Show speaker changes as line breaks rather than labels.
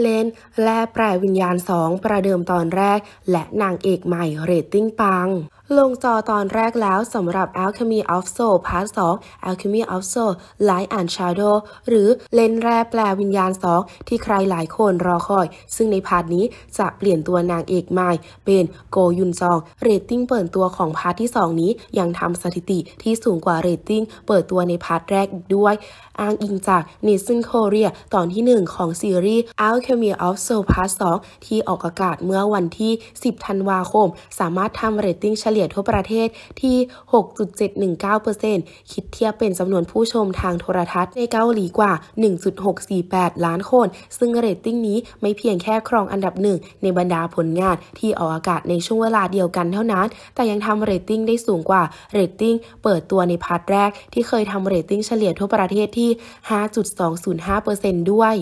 เลนแลแปลวิญญาณ 2 ประเดิมตอนแรก และนางเอกใหม่เรตติ้งปัง ลงจอตอนแรกแล้วสำหรับ Alchemy of Soul Part 2 Alchemy of Soul Light and Shadow หรือเลนแร่แปลวิญญาณ 2 ที่ใครหลายคนรอคอย ซึ่งในพาร์ทนี้จะเปลี่ยนตัวนางเอกใหม่เป็นโกยุนจองเรตติ้งเปิดตัวของพาร์ทที่ 2 นี้ยังทำสถิติที่สูงกว่าเรตติ้งเปิดตัวในพาร์ทแรกอีกด้วย อ้างอิงจาก n i s s n Korea ตอนที่ 1 ของซีรีส์ Alchemy Tell m e of Soul Part 2ที่ออกอากาศเมื่อวันที่ 10ธันวาคม สามารถทำเรตติ้งเฉลี่ยทั่วประเทศที่ 6.719%คิดเทียบเป็นจำนวนผู้ชมทางโทรทัศน์ในเกาหลีกว่า 1.648 ล้านคน ซึ่งเรตติ้งนี้ไม่เพียงแค่ครองอันดับหนึ่งในบรรดาผลงานที่ออกอากาศในช่วงเวลาเดียวกันเท่านั้น แต่ยังทำเรตติ้งได้สูงกว่าเรตติ้งเปิดตัวในพาร์ทแรก ที่เคยทำเรตติ้งเฉลี่ยทั่วประเทศที่ 5.205%ด้วย